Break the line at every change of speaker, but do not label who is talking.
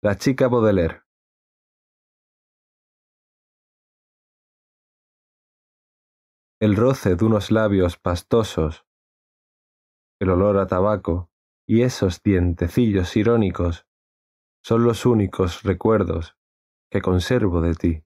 La chica Baudelaire
El roce de unos labios pastosos, el olor a tabaco y esos dientecillos irónicos son los únicos recuerdos que conservo de ti.